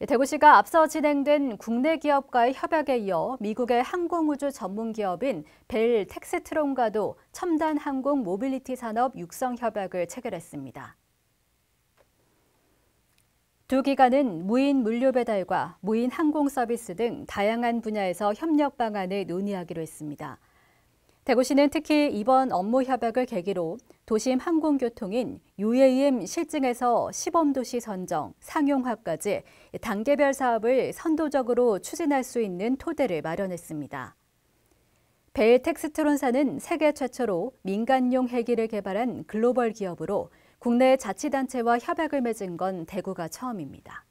네, 대구시가 앞서 진행된 국내 기업과의 협약에 이어 미국의 항공우주 전문 기업인 벨 텍스트론과도 첨단 항공 모빌리티 산업 육성 협약을 체결했습니다. 두 기관은 무인 물류 배달과 무인 항공 서비스 등 다양한 분야에서 협력 방안을 논의하기로 했습니다. 대구시는 특히 이번 업무 협약을 계기로 도심 항공교통인 UAM 실증에서 시범도시 선정, 상용화까지 단계별 사업을 선도적으로 추진할 수 있는 토대를 마련했습니다. 벨 텍스트론사는 세계 최초로 민간용 헬기를 개발한 글로벌 기업으로 국내 자치단체와 협약을 맺은 건 대구가 처음입니다.